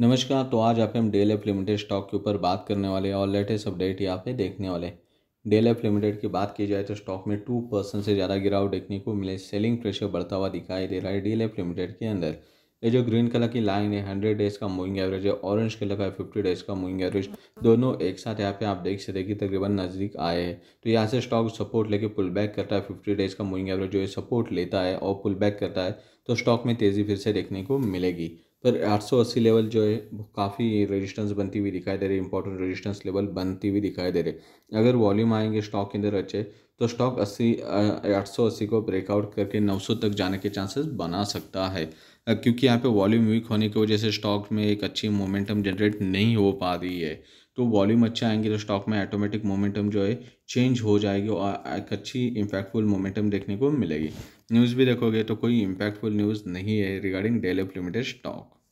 नमस्कार तो आज आप हम हम डेल एफ लिमिटेड स्टॉक के ऊपर बात करने वाले और लेटेस्ट अपडेट यहाँ पे देखने वाले डेल एफ लिमिटेड की बात की जाए तो स्टॉक में टू परसेंट से ज़्यादा गिरावट देखने को मिले सेलिंग प्रेशर बढ़ता हुआ दिखाई दे रहा है डेल एफ लिमिटेड के अंदर ये जो ग्रीन कलर की लाइन है हंड्रेड डेज का मूविंग एवरेज है ऑरेंज कलर का फिफ्टी डेज का मूविंग एवरेज दोनों एक साथ यहाँ पे आप देख सकते हैं कि तकरीबन नज़दीक आए हैं तो यहाँ से स्टॉक सपोर्ट लेके पुल बैक करता है फिफ्टी डेज का मूविंग एवरेज जो है सपोर्ट लेता है और पुल बैक करता है तो स्टॉक में तेज़ी फिर से देखने को मिलेगी सौ 880 लेवल जो है काफ़ी रेजिस्टेंस बनती हुई दिखाई दे रही है इंपॉर्टेंट रेजिस्टेंस लेवल बनती हुई दिखाई दे रही है अगर वॉल्यूम आएंगे स्टॉक के अंदर अच्छे तो स्टॉक अस्सी आठ सौ अस्सी को ब्रेकआउट करके नौ सौ तक जाने के चांसेस बना सकता है क्योंकि यहाँ पे वॉल्यूम वीक होने की वजह से स्टॉक में एक अच्छी मोमेंटम जनरेट नहीं हो पा रही है तो वॉल्यूम अच्छा आएंगे तो स्टॉक में ऑटोमेटिक मोमेंटम जो है चेंज हो जाएगी और एक अच्छी इम्पैक्टफुल मोमेंटम देखने को मिलेगी न्यूज़ भी देखोगे तो कोई इम्पैक्टफुल न्यूज़ नहीं है रिगार्डिंग डेलफ लिमिटेड स्टॉक